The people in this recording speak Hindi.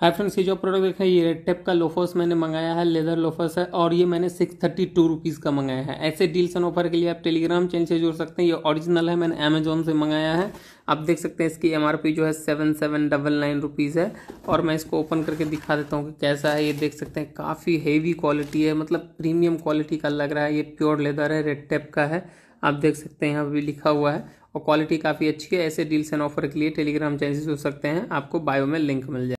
हाय फ्रेंड्स ये जो प्रोडक्ट देख रहे हैं ये रेड टेप का लोफर्स मैंने मंगाया है लेदर लोफर्स है और ये मैंने सिक्स थर्टी टू रुपीज़ का मंगाया है ऐसे डील्स एंड ऑफर के लिए आप टेलीग्राम चैनल से जुड़ सकते हैं ये ओरिजिनल है मैंने अमेजोन से मंगाया है आप देख सकते हैं इसकी एम जो है seven seven double nine rupees है और मैं इसको ओपन करके दिखा देता हूँ कि कैसा है ये देख सकते हैं काफ़ी हेवी क्वालिटी है मतलब प्रीमियम क्वालिटी का लग रहा है ये प्योर लेदर है रेड टेप का है आप देख सकते हैं यहाँ भी लिखा हुआ है और क्वालिटी काफ़ी अच्छी है ऐसे डील्स एंड ऑफर के लिए टेलीग्राम चैनल से जुड़ सकते हैं आपको बायो में लिंक मिल जाए